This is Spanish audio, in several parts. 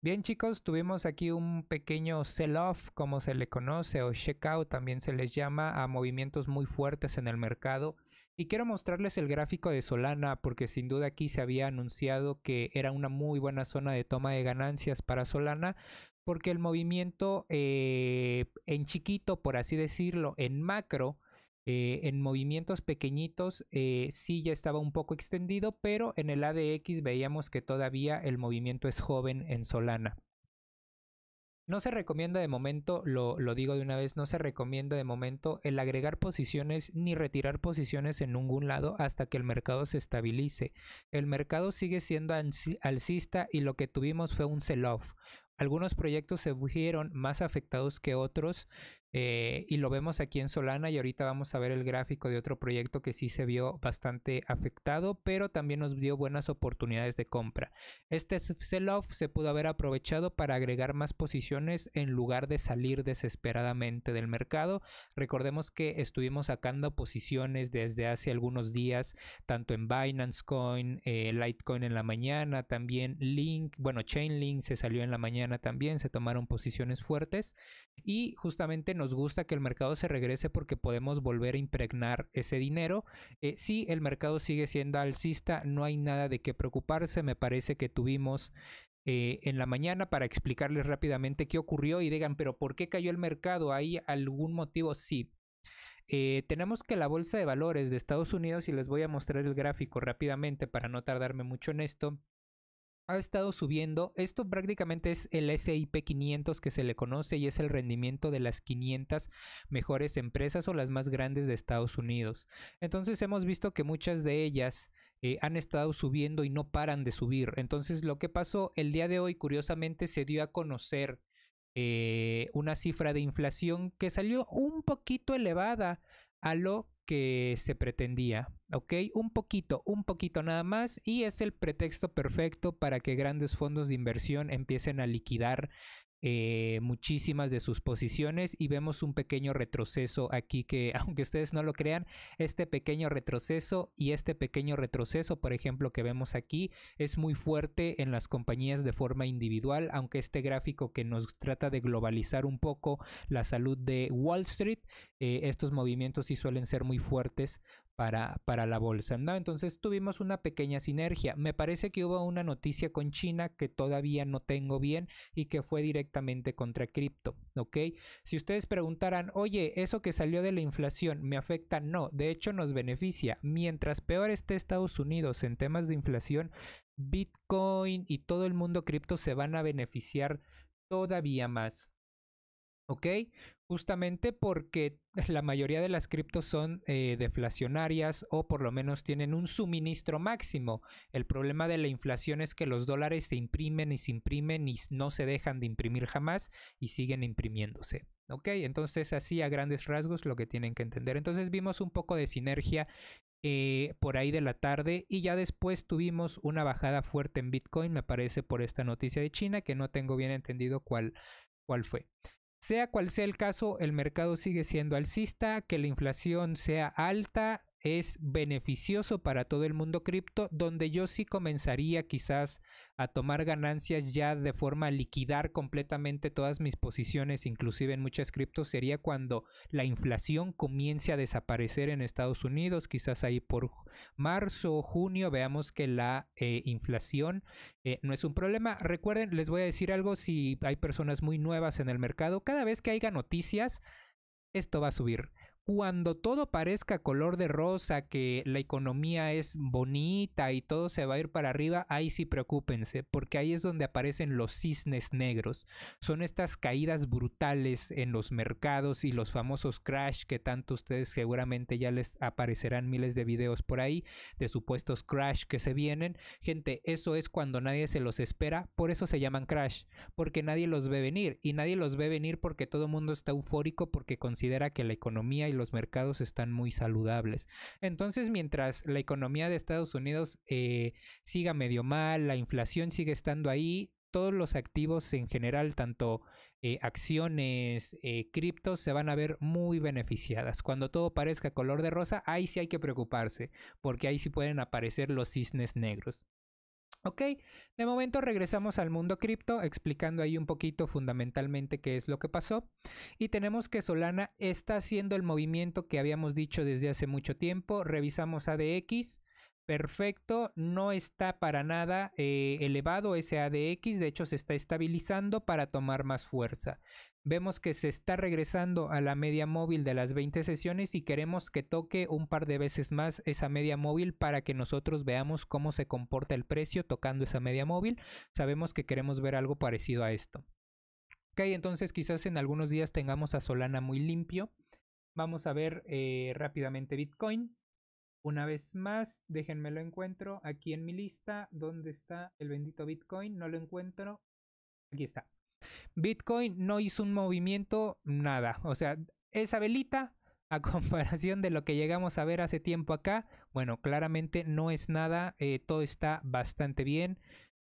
Bien chicos, tuvimos aquí un pequeño sell-off, como se le conoce, o check también se les llama, a movimientos muy fuertes en el mercado. Y quiero mostrarles el gráfico de Solana, porque sin duda aquí se había anunciado que era una muy buena zona de toma de ganancias para Solana, porque el movimiento eh, en chiquito, por así decirlo, en macro, eh, en movimientos pequeñitos eh, sí ya estaba un poco extendido, pero en el ADX veíamos que todavía el movimiento es joven en Solana. No se recomienda de momento, lo, lo, digo de una vez, no se recomienda de momento el agregar posiciones ni retirar posiciones en ningún lado hasta que el mercado se estabilice. El mercado sigue siendo alcista y lo que tuvimos fue un sell-off. Algunos proyectos se vieron más afectados que otros eh, y lo vemos aquí en Solana y ahorita vamos a ver el gráfico de otro proyecto que sí se vio bastante afectado, pero también nos dio buenas oportunidades de compra. Este sell-off se pudo haber aprovechado para agregar más posiciones en lugar de salir desesperadamente del mercado. Recordemos que estuvimos sacando posiciones desde hace algunos días, tanto en Binance Coin, eh, Litecoin en la mañana, también Link, bueno, Chainlink se salió en la mañana también, se tomaron posiciones fuertes y justamente nos gusta que el mercado se regrese porque podemos volver a impregnar ese dinero. Eh, si el mercado sigue siendo alcista, no hay nada de qué preocuparse. Me parece que tuvimos eh, en la mañana para explicarles rápidamente qué ocurrió y digan, pero ¿por qué cayó el mercado? ¿Hay algún motivo? Sí. Eh, tenemos que la bolsa de valores de Estados Unidos, y les voy a mostrar el gráfico rápidamente para no tardarme mucho en esto, ha estado subiendo. Esto prácticamente es el SIP 500 que se le conoce y es el rendimiento de las 500 mejores empresas o las más grandes de Estados Unidos. Entonces hemos visto que muchas de ellas eh, han estado subiendo y no paran de subir. Entonces lo que pasó el día de hoy curiosamente se dio a conocer eh, una cifra de inflación que salió un poquito elevada a lo que se pretendía, ¿ok? Un poquito, un poquito nada más y es el pretexto perfecto para que grandes fondos de inversión empiecen a liquidar eh, muchísimas de sus posiciones y vemos un pequeño retroceso aquí que aunque ustedes no lo crean este pequeño retroceso y este pequeño retroceso por ejemplo que vemos aquí es muy fuerte en las compañías de forma individual aunque este gráfico que nos trata de globalizar un poco la salud de Wall Street eh, estos movimientos sí suelen ser muy fuertes para, para la bolsa. ¿no? Entonces tuvimos una pequeña sinergia. Me parece que hubo una noticia con China que todavía no tengo bien y que fue directamente contra cripto. ¿ok? Si ustedes preguntaran, oye, eso que salió de la inflación me afecta, no, de hecho nos beneficia. Mientras peor esté Estados Unidos en temas de inflación, Bitcoin y todo el mundo cripto se van a beneficiar todavía más. ¿Ok? justamente porque la mayoría de las criptos son eh, deflacionarias o por lo menos tienen un suministro máximo. El problema de la inflación es que los dólares se imprimen y se imprimen y no se dejan de imprimir jamás y siguen imprimiéndose. ¿Ok? Entonces así a grandes rasgos lo que tienen que entender. Entonces vimos un poco de sinergia eh, por ahí de la tarde y ya después tuvimos una bajada fuerte en Bitcoin, me parece, por esta noticia de China que no tengo bien entendido cuál, cuál fue. Sea cual sea el caso, el mercado sigue siendo alcista, que la inflación sea alta, es beneficioso para todo el mundo cripto, donde yo sí comenzaría quizás a tomar ganancias ya de forma a liquidar completamente todas mis posiciones, inclusive en muchas criptos, sería cuando la inflación comience a desaparecer en Estados Unidos, quizás ahí por marzo o junio veamos que la eh, inflación eh, no es un problema. Recuerden, les voy a decir algo si hay personas muy nuevas en el mercado, cada vez que haya noticias, esto va a subir cuando todo parezca color de rosa, que la economía es bonita y todo se va a ir para arriba, ahí sí preocupense, porque ahí es donde aparecen los cisnes negros. Son estas caídas brutales en los mercados y los famosos crash que tanto ustedes seguramente ya les aparecerán miles de videos por ahí de supuestos crash que se vienen. Gente, eso es cuando nadie se los espera, por eso se llaman crash, porque nadie los ve venir y nadie los ve venir porque todo el mundo está eufórico porque considera que la economía y los mercados están muy saludables. Entonces, mientras la economía de Estados Unidos eh, siga medio mal, la inflación sigue estando ahí, todos los activos en general, tanto eh, acciones, eh, criptos, se van a ver muy beneficiadas. Cuando todo parezca color de rosa, ahí sí hay que preocuparse, porque ahí sí pueden aparecer los cisnes negros. Ok, de momento regresamos al mundo cripto explicando ahí un poquito fundamentalmente qué es lo que pasó y tenemos que Solana está haciendo el movimiento que habíamos dicho desde hace mucho tiempo, revisamos ADX, perfecto, no está para nada eh, elevado ese ADX, de hecho se está estabilizando para tomar más fuerza. Vemos que se está regresando a la media móvil de las 20 sesiones y queremos que toque un par de veces más esa media móvil para que nosotros veamos cómo se comporta el precio tocando esa media móvil. Sabemos que queremos ver algo parecido a esto. Ok, entonces quizás en algunos días tengamos a Solana muy limpio. Vamos a ver eh, rápidamente Bitcoin. Una vez más, déjenme lo encuentro aquí en mi lista. ¿Dónde está el bendito Bitcoin? No lo encuentro. Aquí está. Bitcoin no hizo un movimiento, nada. O sea, esa velita, a comparación de lo que llegamos a ver hace tiempo acá, bueno, claramente no es nada. Eh, todo está bastante bien.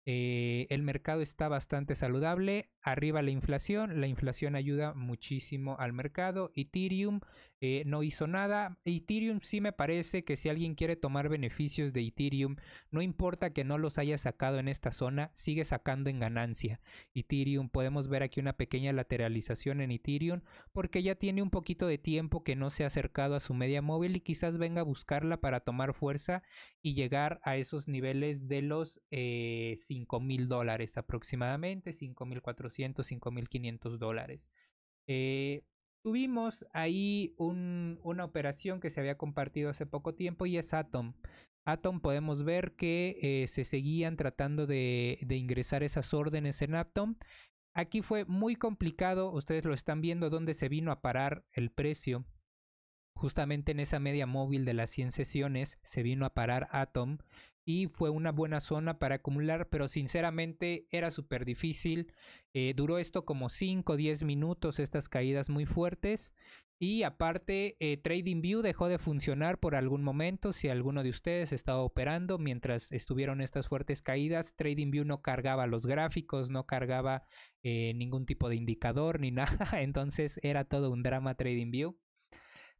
Eh, el mercado está bastante saludable arriba la inflación, la inflación ayuda muchísimo al mercado. Ethereum eh, no hizo nada. Ethereum sí me parece que si alguien quiere tomar beneficios de Ethereum, no importa que no los haya sacado en esta zona, sigue sacando en ganancia. Ethereum, podemos ver aquí una pequeña lateralización en Ethereum porque ya tiene un poquito de tiempo que no se ha acercado a su media móvil y quizás venga a buscarla para tomar fuerza y llegar a esos niveles de los eh, mil dólares aproximadamente, 5 mil mil 500 dólares. Eh, tuvimos ahí una operación que se había compartido hace poco tiempo y es Atom. Atom podemos ver que eh, se seguían tratando de, de ingresar esas órdenes en Atom. Aquí fue muy complicado, ustedes lo están viendo, donde se vino a parar el precio. Justamente en esa media móvil de las 100 sesiones se vino a parar Atom y fue una buena zona para acumular, pero sinceramente era súper difícil. Eh, duró esto como 5 o 10 minutos, estas caídas muy fuertes. Y aparte, eh, TradingView dejó de funcionar por algún momento. Si alguno de ustedes estaba operando mientras estuvieron estas fuertes caídas, TradingView no cargaba los gráficos, no cargaba eh, ningún tipo de indicador ni nada. Entonces era todo un drama TradingView.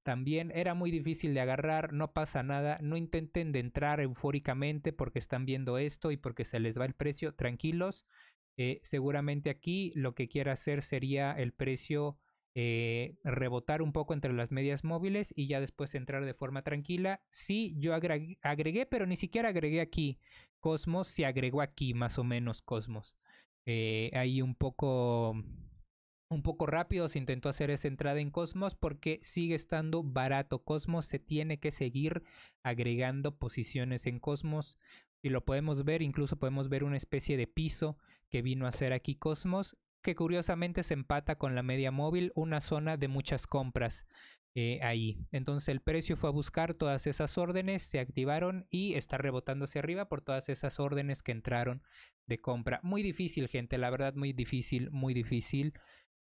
También era muy difícil de agarrar, no pasa nada, no intenten de entrar eufóricamente porque están viendo esto y porque se les va el precio, tranquilos. Eh, seguramente aquí lo que quiera hacer sería el precio eh, rebotar un poco entre las medias móviles y ya después entrar de forma tranquila. Sí, yo agregué, pero ni siquiera agregué aquí Cosmos, se agregó aquí más o menos Cosmos. Eh, ahí un poco un poco rápido se intentó hacer esa entrada en Cosmos porque sigue estando barato. Cosmos se tiene que seguir agregando posiciones en Cosmos. y lo podemos ver, incluso podemos ver una especie de piso que vino a hacer aquí Cosmos, que curiosamente se empata con la media móvil, una zona de muchas compras eh, ahí. Entonces el precio fue a buscar todas esas órdenes, se activaron y está rebotando hacia arriba por todas esas órdenes que entraron de compra. Muy difícil, gente, la verdad, muy difícil, muy difícil.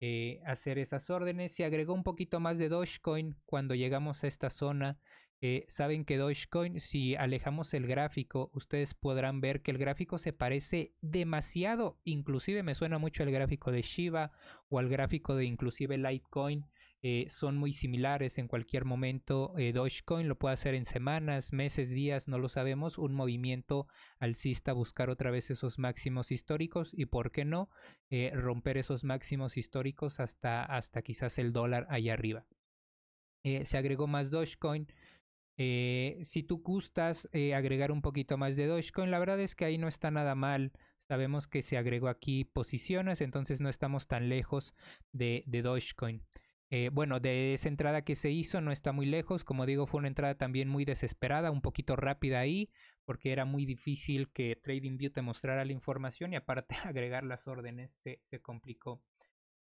Eh, hacer esas órdenes. Se agregó un poquito más de Dogecoin cuando llegamos a esta zona. Eh, saben que Dogecoin, si alejamos el gráfico, ustedes podrán ver que el gráfico se parece demasiado. Inclusive me suena mucho el gráfico de Shiba o al gráfico de inclusive Litecoin. Eh, son muy similares en cualquier momento. Eh, Dogecoin lo puede hacer en semanas, meses, días, no lo sabemos. Un movimiento alcista, buscar otra vez esos máximos históricos y, ¿por qué no? Eh, romper esos máximos históricos hasta, hasta quizás el dólar allá arriba. se agregó más Dogecoin. si tú gustas agregar un poquito más de Dogecoin, la verdad es que ahí no está nada mal sabemos que se agregó aquí posiciones, entonces no estamos tan lejos de Dogecoin. Eh, bueno, de esa entrada que se hizo no está muy lejos. Como digo, fue una entrada también muy desesperada, un poquito rápida ahí, porque era muy difícil que TradingView te mostrara la información y aparte agregar las órdenes se, se complicó.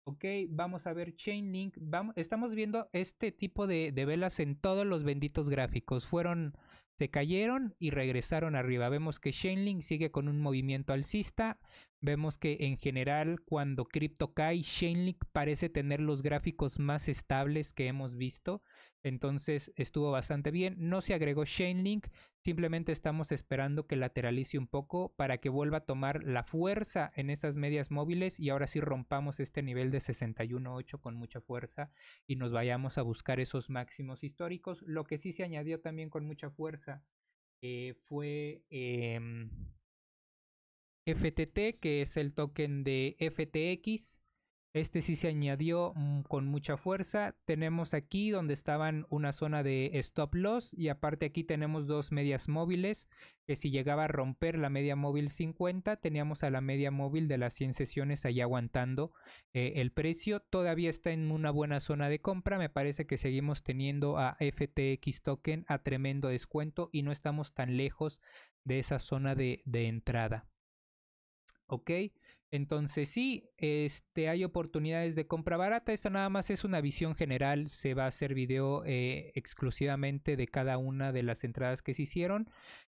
Ok, vamos a ver Chainlink. Vamos, estamos viendo este tipo de, de velas en todos los benditos gráficos. Fueron se cayeron y regresaron arriba. Vemos que Chainlink sigue con un movimiento alcista. Vemos que en general cuando cripto cae, Chainlink parece tener los gráficos más estables que hemos visto. Entonces estuvo bastante bien. No se agregó Chainlink. Simplemente estamos esperando que lateralice un poco para que vuelva a tomar la fuerza en esas medias móviles. Y ahora sí rompamos este nivel de 61.8 con mucha fuerza. Y nos vayamos a buscar esos máximos históricos. Lo que sí se añadió también con mucha fuerza eh, fue em, FTT, que es el token de FTX este sí se añadió mm, con mucha fuerza. Tenemos aquí donde estaban una zona de stop loss y aparte aquí tenemos dos medias móviles que si llegaba a romper la media móvil 50 teníamos a la media móvil de las 100 sesiones ahí aguantando eh, el precio. Todavía está en una buena zona de compra. Me parece que seguimos teniendo a FTX token a tremendo descuento y no estamos tan lejos de esa zona de, de entrada. Ok. Entonces sí, este, hay oportunidades de compra barata. Esta nada más es una visión general. Se va a hacer video eh, exclusivamente de cada una de las entradas que se hicieron.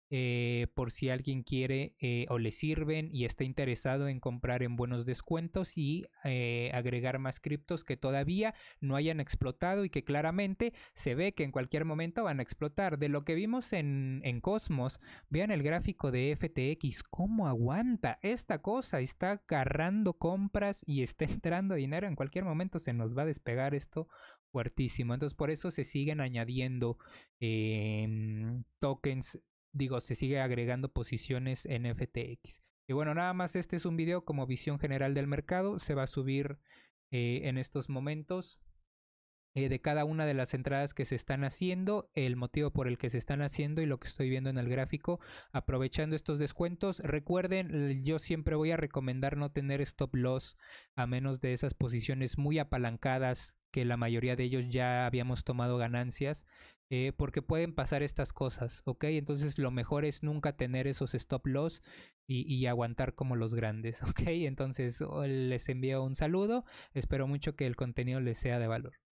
Eh, por si alguien quiere eh, o le sirven y está interesado en comprar en buenos descuentos y eh, agregar más criptos que todavía no hayan explotado y que claramente se ve que en cualquier momento van a explotar. De lo que vimos en, en Cosmos, vean el gráfico de FTX, cómo aguanta esta cosa, está agarrando compras y está entrando dinero, en cualquier momento se nos va a despegar esto fuertísimo. Entonces por eso se siguen añadiendo em, tokens digo, se sigue agregando posiciones en FTX. Y bueno, nada más este es un video como visión general del mercado. Se va a subir eh, en estos momentos. Eh, de cada una de las entradas que se están haciendo, el motivo por el que se están haciendo y lo que estoy viendo en el gráfico, aprovechando estos descuentos. Recuerden, yo siempre voy a recomendar no tener stop loss a menos de esas posiciones muy apalancadas que la mayoría de ellos ya habíamos tomado ganancias, eh, porque pueden pasar estas cosas, ¿ok? Entonces lo mejor es nunca tener esos stop loss y, y, aguantar como los grandes, ¿ok? Entonces oh, les envío un saludo, espero mucho que el contenido les sea de valor.